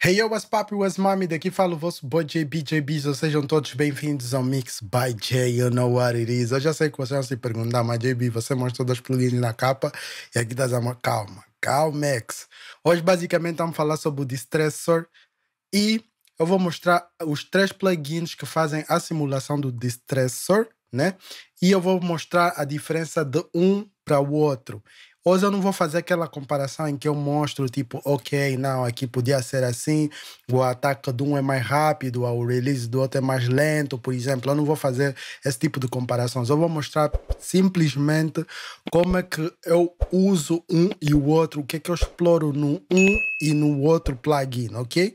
Hey, yo, what's pop, what's mommy? Daqui fala o vosso boy JB, Beats. Sejam todos bem-vindos ao Mix by J, you know what it is. Eu já sei que vocês vão se perguntar, mas JB, você mostrou dois plugins na capa e aqui tá das uma calma, calmex. Hoje, basicamente, vamos falar sobre o Distressor e eu vou mostrar os três plugins que fazem a simulação do Distressor, né? E eu vou mostrar a diferença de um para o outro. Hoje eu não vou fazer aquela comparação em que eu mostro, tipo, ok, não, aqui podia ser assim, o ataque de um é mais rápido, o release do outro é mais lento, por exemplo. Eu não vou fazer esse tipo de comparações. Eu vou mostrar simplesmente como é que eu uso um e o outro, o que é que eu exploro no um e no outro plugin, ok?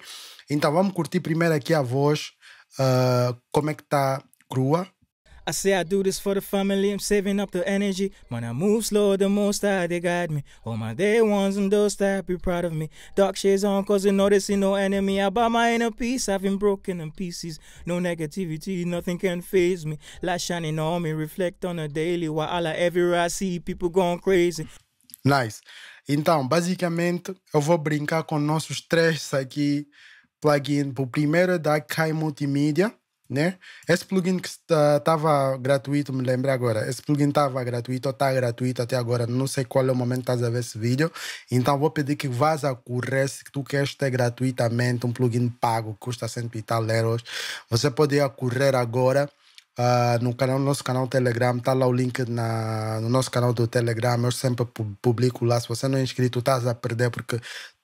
Então vamos curtir primeiro aqui a voz, uh, como é que está crua, I say I do this for the family, I'm saving up the energy. When I move slow, the most I they guide me. All my day ones and those that be proud of me. Dark shades on, cause you they see no enemy. About my inner peace, I've been broken in pieces. No negativity, nothing can phase me. Light shining on me, reflect on a daily. While all I ever I see, people going crazy. Nice. Então, basicamente, eu vou brincar com nossos três aqui plugin. O primeiro é da Kai Multimedia né? Esse plugin que estava gratuito, me lembro agora. Esse plugin estava gratuito, está gratuito até agora. Não sei qual é o momento que estás a ver esse vídeo. Então vou pedir que vás a correr se tu queres ter gratuitamente um plugin pago, custa cento e tal euros. Você pode ir a correr agora. Uh, no canal no nosso canal Telegram, tá lá o link na, no nosso canal do Telegram. Eu sempre publico lá. Se você não é inscrito, estás a perder, porque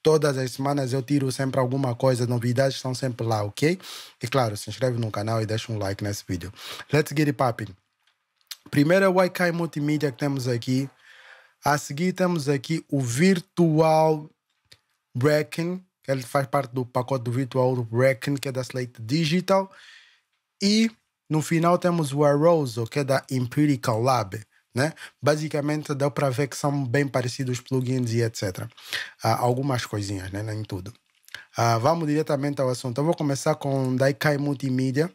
Todas as semanas eu tiro sempre alguma coisa, novidades estão sempre lá, ok? E claro, se inscreve no canal e deixa um like nesse vídeo. Let's get it popping. Primeiro é o Waikai Multimídia que temos aqui. A seguir temos aqui o Virtual Breaking, que ele faz parte do pacote do Virtual Breaking, que é da Slate Digital. E no final temos o Arrozo que é da Empirical Lab. Né? Basicamente deu para ver que são bem parecidos plugins e etc. Ah, algumas coisinhas, né? Nem tudo. Ah, vamos diretamente ao assunto. Eu vou começar com Daikai Multimídia.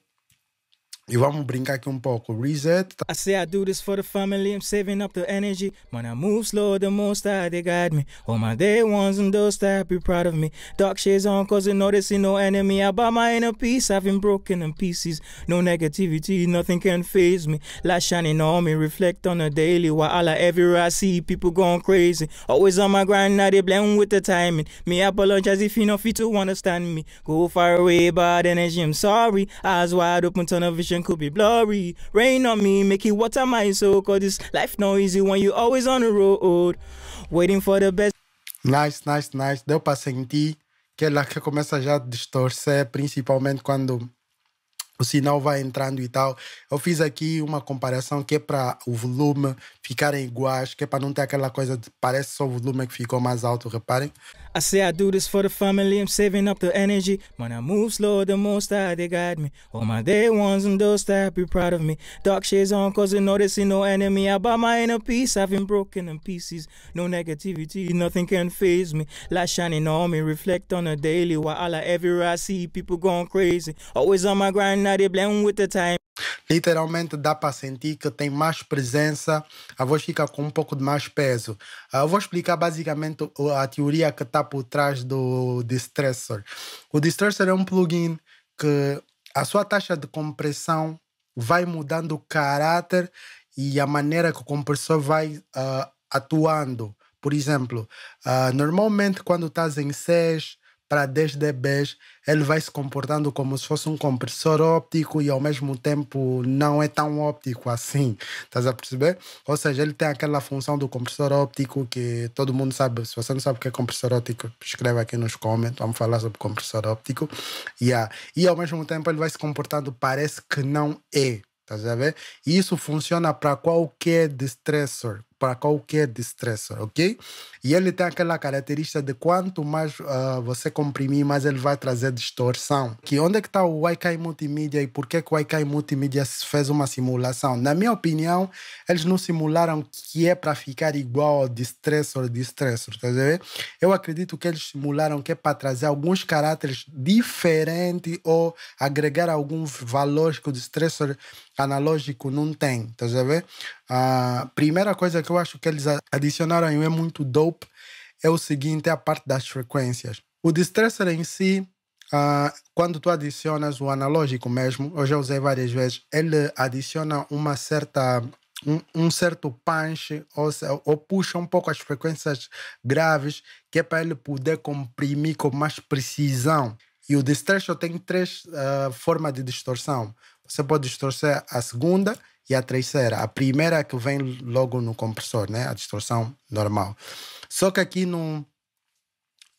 E vamos brincar aqui um pouco. Reset. I say I do this for the family, I'm saving up the energy. When I move slow, the most I they guide me. All my day ones and those that be proud of me. Dark shades on, cause you know they see no enemy. I About my inner peace, I've been broken in pieces. No negativity, nothing can phase me. Light shining on me, reflect on a daily. While all I everywhere I see, people going crazy. Always on my grind, now they blend with the timing. Me apologize if you know fit to understand me. Go far away, bad energy, I'm sorry. Eyes wide open, ton of vision. vision could be blurry. Rain on me, make it water my soul. Cause this life no easy when you always on the road. Waiting for the best. Nice, nice, nice. Deu para sentir que ela que começa já a distorcer, principalmente quando o sinal vai entrando e tal. Eu fiz aqui uma comparação que é para o volume ficarem iguais, que é para não ter aquela coisa de parece só o volume que ficou mais alto, reparem. I say I do this for the family, I'm saving up the energy. When I move slow, the most I they got me. All my day ones and those that be proud of me. Dark shades on, cause they notice no enemy. About my inner peace, I've been broken in pieces. No negativity, nothing can phase me. Light shining on me, reflect on a daily. While all I everywhere I see, people going crazy. Always on my grind, with é the time. Literalmente dá para sentir que tem mais presença, a voz fica com um pouco de mais peso. Ah, eu vou explicar basicamente a teoria que está por trás do Distressor. O Distressor é um plugin que a sua taxa de compressão vai mudando o caráter e a maneira que o compressor vai uh, atuando. Por exemplo, uh, normalmente quando estás em SES, para 10 dBs, ele vai se comportando como se fosse um compressor óptico e ao mesmo tempo não é tão óptico assim. Estás a perceber? Ou seja, ele tem aquela função do compressor óptico que todo mundo sabe. Se você não sabe o que é compressor óptico, escreva aqui nos comentários, vamos falar sobre compressor óptico. Yeah. E ao mesmo tempo ele vai se comportando, parece que não é. Estás a ver? E isso funciona para qualquer distressor, para qualquer distressor, ok? E ele tem aquela característica de quanto mais uh, você comprimir, mais ele vai trazer distorção. Que onde é que está o Waikai Multimídia e por que, que o Waikai Multimídia fez uma simulação? Na minha opinião, eles não simularam que é para ficar igual ao distressor, distressor, tá vendo? Eu acredito que eles simularam que é para trazer alguns caracteres diferentes ou agregar alguns valores que o distressor analógico não tem, tá vendo? A primeira coisa que eu acho que eles adicionaram e é muito dope é o seguinte, é a parte das frequências. O distressor em si, uh, quando tu adicionas o analógico mesmo, eu já usei várias vezes, ele adiciona uma certa um, um, certo punch ou, ou, puxa um pouco as frequências graves, que é para ele poder comprimir com mais precisão. E o Distressor tem três uh, formas de distorção. Você pode distorcer a segunda, e a terceira. A primeira que vem logo no compressor, né? A distorção normal. Só que aqui não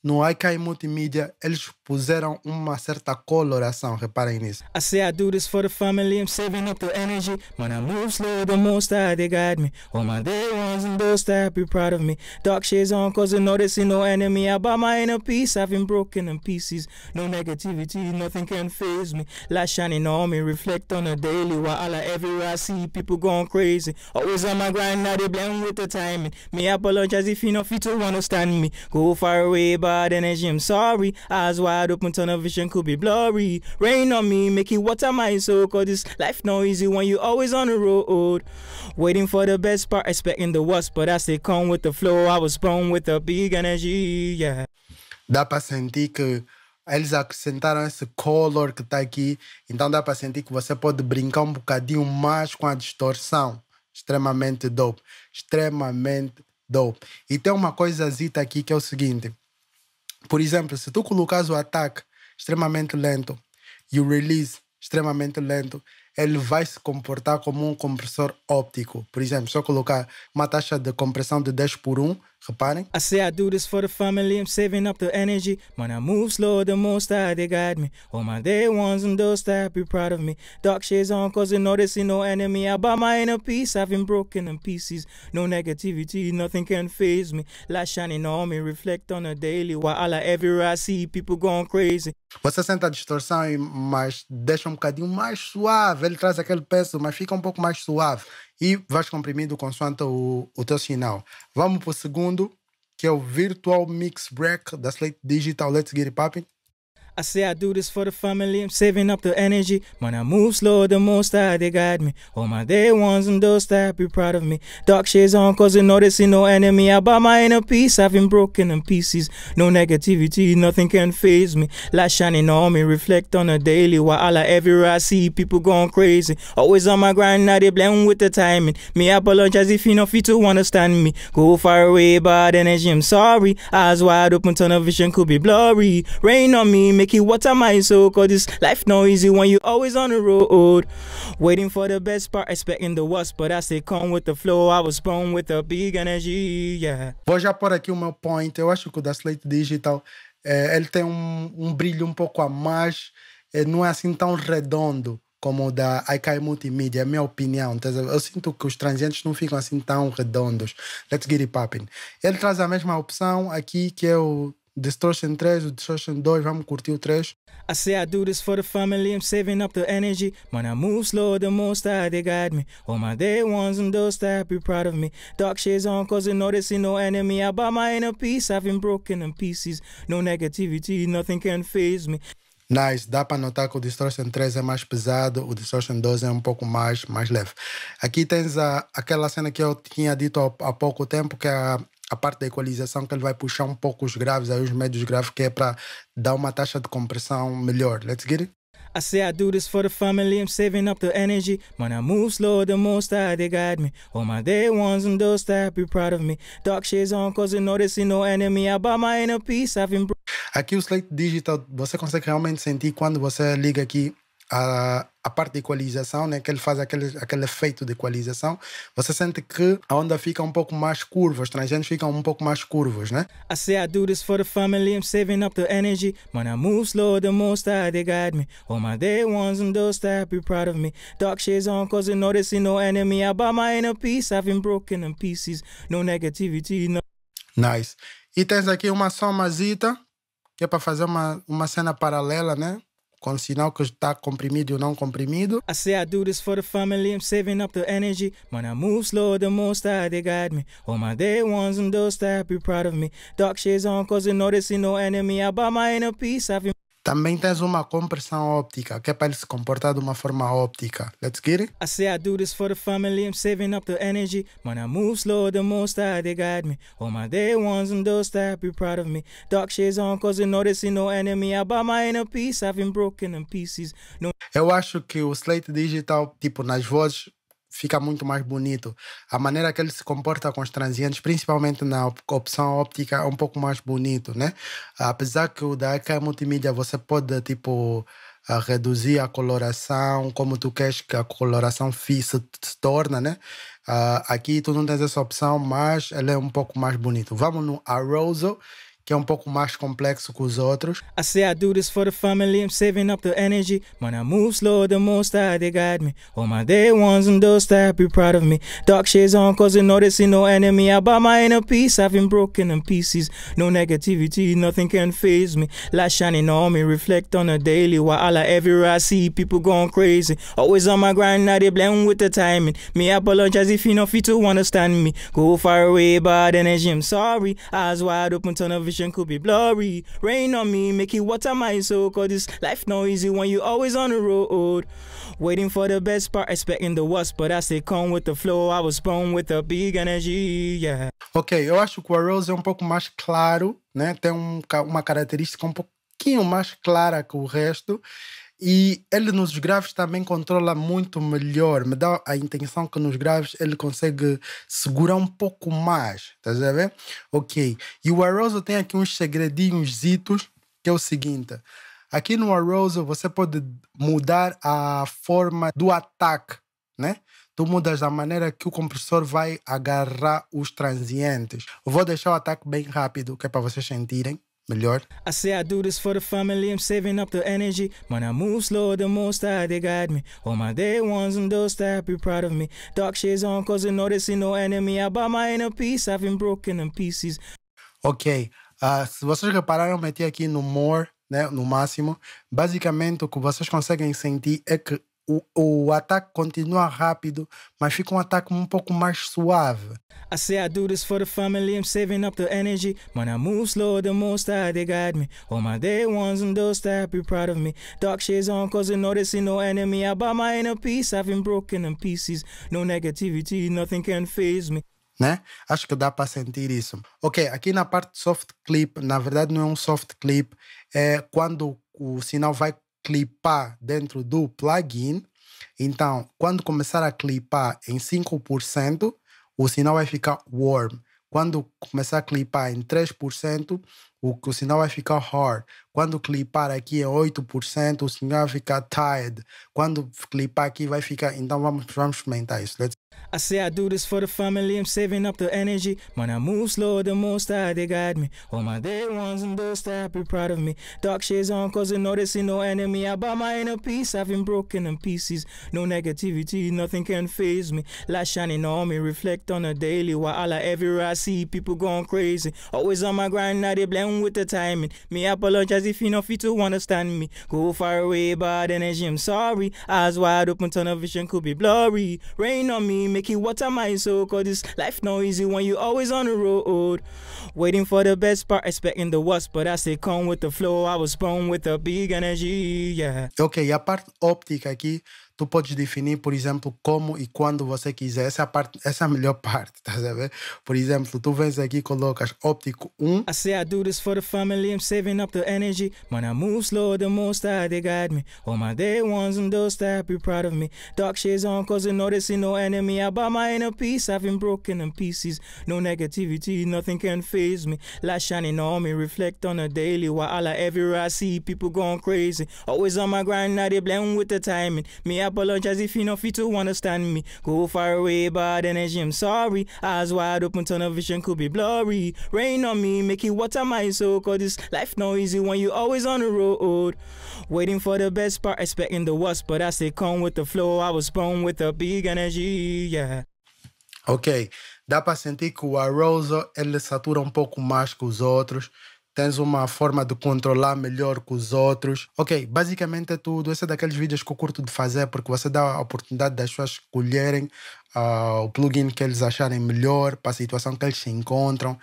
no iKai Multimídia, eles puseram uma certa coloração, reparem nisso. I say I do this for the family, I'm saving up the energy. When I move slow, the most I they guide me. All my day ones and those that be proud of me. Dark shades on, cause I notice no enemy. About my inner peace, I've been broken in pieces. No negativity, nothing can phase me. Light shining on me, reflect on a daily. While everywhere I see, people going crazy. Always on my grind, now they blame with the timing. Me apologize if you know fit to understand me. Go far away, but bad energy, I'm sorry. Eyes wide open, tunnel vision could be blurry. Rain on me, making water my soul. Cause this life no easy when you always on the road. Waiting for the best part, expecting the worst. But I stay come with the flow, I was born with a big energy, yeah. Dá pra sentir que eles acrescentaram esse color que tá aqui, então dá pra sentir que você pode brincar um bocadinho mais com a distorção. Extremamente dope. Extremamente dope. E tem uma coisazita aqui que é o seguinte: por exemplo, se tu colocas o ataque extremamente lento e o release extremamente lento, ele vai se comportar como um compressor óptico. Por exemplo, se eu colocar uma taxa de compressão de 10 por 1, Reparem. I say I do this for the family, I'm saving up the energy. When I move slow, the most I they guide me. All my day ones and those that be proud of me. Dark shades on, cause they know they see no enemy. my inner peace, I've been broken in pieces. No negativity, nothing can phase me. Light shining on me, reflect on a daily. While I I see people going crazy. Você sente a distorção, mas deixa um bocadinho mais suave. Ele traz aquele peso, mas fica um pouco mais suave e vais comprimindo consoante o, o teu sinal. Vamos para o segundo, que é o Virtual Mix Break da Slate Digital. Let's get it popping. I say I do this for the family, I'm saving up the energy. When I move slow, the most I they guide me. All my day ones and those that be proud of me. Dark shades on, cause you know see no enemy. I About my inner peace, I've been broken in pieces. No negativity, nothing can phase me. Light shining on me, reflect on a daily. While all I everywhere I see, people going crazy. Always on my grind, now they blend with the timing. Me apologize if you know fit to understand me. Go far away, bad energy, I'm sorry. Eyes wide open, tunnel vision could be blurry. Rain on me, water cause this life no easy when you always on the road waiting for the best part expecting the worst but with the flow I was born with a big energy yeah vou já pôr aqui o meu point eu acho que o da Slate Digital é, ele tem um, um, brilho um pouco a mais é, não é assim tão redondo como o da Aikai Multimídia, é a minha opinião. Eu sinto que os transientes não ficam assim tão redondos. Let's get it popping. Ele traz a mesma opção aqui, que é o Distortion 3, o Distortion 2, vamos curtir o 3. I say I do this for the family, I'm saving up the energy. When I move slow, the most I they guide me. All my day ones and those that be proud of me. Dark shades on, cause you know they see no enemy. I buy my inner peace, I've been broken in pieces. No negativity, nothing can phase me. Nice, dá para notar que o Distortion 3 é mais pesado, o Distortion 2 é um pouco mais, mais leve. Aqui tens a, aquela cena que eu tinha dito há, há pouco tempo, que é a, a parte da equalização que ele vai puxar um pouco os graves, aí os médios graves, que é para dar uma taxa de compressão melhor. Let's get it? I say I do this for the family, I'm saving up the energy. When I move slow, the most I they guide me. All my day ones and those that be proud of me. Dark shades on, cause you know they see no enemy. my inner peace, I've Aqui o Slate Digital, você consegue realmente sentir quando você liga aqui a, a parte de equalização, né, que ele faz aquele, aquele efeito de equalização, você sente que a onda fica um pouco mais curva, os transgênios ficam um pouco mais curvos, né? I say I do this for the family, I'm saving up the energy. When I move slow, the most I they guide me. All my day ones and those that be proud of me. Dark shades on, cause you no enemy. my inner peace, I've been broken in pieces. No negativity, no... Nice. E tens aqui uma somazita, que é para fazer uma, uma cena paralela, né? com sinal que está comprimido ou não comprimido. I say I do this for the family, I'm saving up the energy. When I move slow, the most I they guide me. All my day ones and those that be proud of me. Dark shades on, cause you know they see no enemy. I buy my inner peace, I've been também tens uma compressão óptica, que é para ele se comportar de uma forma óptica. Let's get it? I say I do this for the family, I'm saving up the energy. When I move slow, the most I they me. All my day ones and those that be proud of me. Dark shades on, cause you no enemy. my inner peace, I've been broken in pieces. No... Eu acho que o Slate Digital, tipo, nas vozes, fica muito mais bonito. A maneira que ele se comporta com os transientes, principalmente na opção óptica, é um pouco mais bonito, né? Apesar que o da é multimídia você pode, tipo, ah, reduzir a coloração como tu queres que a coloração se, se torna, né? Ah, aqui tu não tens essa opção, mas ele é um pouco mais bonito. Vamos no Arousal, que é um pouco mais complexo que os outros. I say I do this for the family, I'm saving up the energy. When I move slow, the most I they guide me. All my day ones and those that be proud of me. Dark shades on, cause you know see no enemy. I About my inner peace, I've been broken in pieces. No negativity, nothing can phase me. Light shining on me, reflect on a daily. While all I everywhere I see, people going crazy. Always on my grind, now they blend with the timing. Me apologize if you know fit to understand me. Go far away, bad energy, I'm sorry. Eyes wide open, turn of vision. ambition could be blurry. Rain on me, make it water my soul. Cause this life no easy when you always on the road. Waiting for the best part, expecting the worst. But I stay calm with the flow. I was born with a big energy, yeah. Ok, eu acho que o Rose é um pouco mais claro, né? Tem um, uma característica um pouquinho mais clara que o resto. E ele nos graves também controla muito melhor. Me dá a intenção que nos graves ele consegue segurar um pouco mais. Tá a ver? Ok. E o Arousal tem aqui uns segredinhos zitos, que é o seguinte. Aqui no Arousal você pode mudar a forma do ataque, né? tu mudas a maneira que o compressor vai agarrar os transientes. Eu vou deixar o ataque bem rápido, que é para vocês sentirem. Melhor. I say I do this for the family, I'm saving up the energy. Man, I move slow, the most I they guide me. All my day ones and those that be proud of me. Dark shades on, cause you know they see no enemy. About my inner peace, I've been broken in pieces. Ok, uh, se vocês repararam, meti aqui no more, né, no máximo. Basicamente, o que vocês conseguem sentir é que o, o ataque continua rápido, mas fica um ataque um pouco mais suave. I say I do this for the family, I'm saving up the energy. When I move slow, the most I they guide me. All my day ones and those that be proud of me. Dark shades on, cause I no enemy. my inner peace, I've been broken in pieces. No negativity, nothing can phase me. Né? Acho que dá para sentir isso. Ok, aqui na parte soft clip, na verdade não é um soft clip, é quando o sinal vai clipar dentro do plugin. Então, quando começar a clipar em 5%, o sinal vai ficar warm. Quando começar a clipar em 3%, o, o sinal vai ficar hard. Quando clipar aqui é 8%, o sinal vai ficar tired. Quando clipar aqui vai ficar. Então vamos, vamos experimentar isso. Let's I say I do this for the family, I'm saving up the energy. Man, I move slow, the most I they guide me. All my day ones and those that be proud of me. Dark shades on, cause I notice no enemy. I buy my inner peace, I've been broken in pieces. No negativity, nothing can phase me. Light shining on me, reflect on a daily. While all I everywhere I see, people going crazy. Always on my grind, now they blend with the timing. Me apologize if you know fit to understand me. Go far away, bad energy, I'm sorry. Eyes wide open, tunnel vision could be blurry. Rain on me making water my soul cause this life no easy when you always on the road waiting for the best part expecting the worst but I say, come with the flow I was born with a big energy yeah okay apart óptica aqui tu podes definir, por exemplo, como e quando você quiser. Essa é a, parte, essa é a melhor parte, estás a ver? Por exemplo, tu vens aqui e colocas óptico 1. I say I do this for the family, I'm saving up the energy. When I move slow, the most I they guide me. All my day ones and those that be proud of me. Dark shades on, cause you no enemy. my inner peace, I've been broken in pieces. No negativity, nothing can phase me. Light shining on me, reflect on a daily. While all I everywhere I see, people going crazy. Always on my grind, now they blend with the timing. Me, apologize if you know fit to understand me. Go far away, bad energy, I'm sorry. Eyes wide open, tunnel vision could be blurry. Rain on me, make it water my soul, cause this life no easy when you always on the road. Waiting for the best part, expecting the worst, but I stay calm with the flow. I was born with a big energy, yeah. Ok, dá para sentir que o Arosa ele satura um pouco mais que os outros. tens uma forma de controlar melhor com os outros. Ok, basicamente é tudo. Esse é daqueles vídeos que eu curto de fazer porque você dá a oportunidade das pessoas escolherem uh, o plugin que eles acharem melhor para a situação que eles se encontram.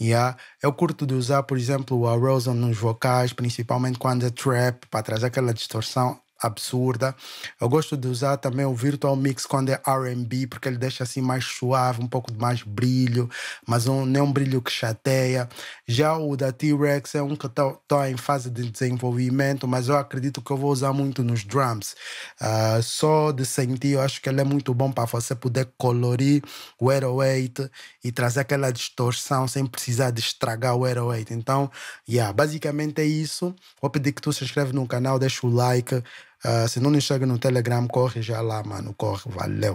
Yeah. Eu curto de usar, por exemplo, o Rosen nos vocais, principalmente quando é trap, para trazer aquela distorção absurda. Eu gosto de usar também o Virtual Mix quando é R&B, porque ele deixa assim mais suave, um pouco de mais brilho, mas um, nem é um brilho que chateia. Já o da T-Rex é um que está em fase de desenvolvimento, mas eu acredito que eu vou usar muito nos drums. Uh, só de sentir, eu acho que ele é muito bom para você poder colorir o 808 e trazer aquela distorção sem precisar de estragar o 808. Então, yeah, basicamente é isso. Vou pedir que tu se inscreve no canal, deixa o like, ah, se não enxerga chega no Telegram, corre já lá, mano. Corre, valeu.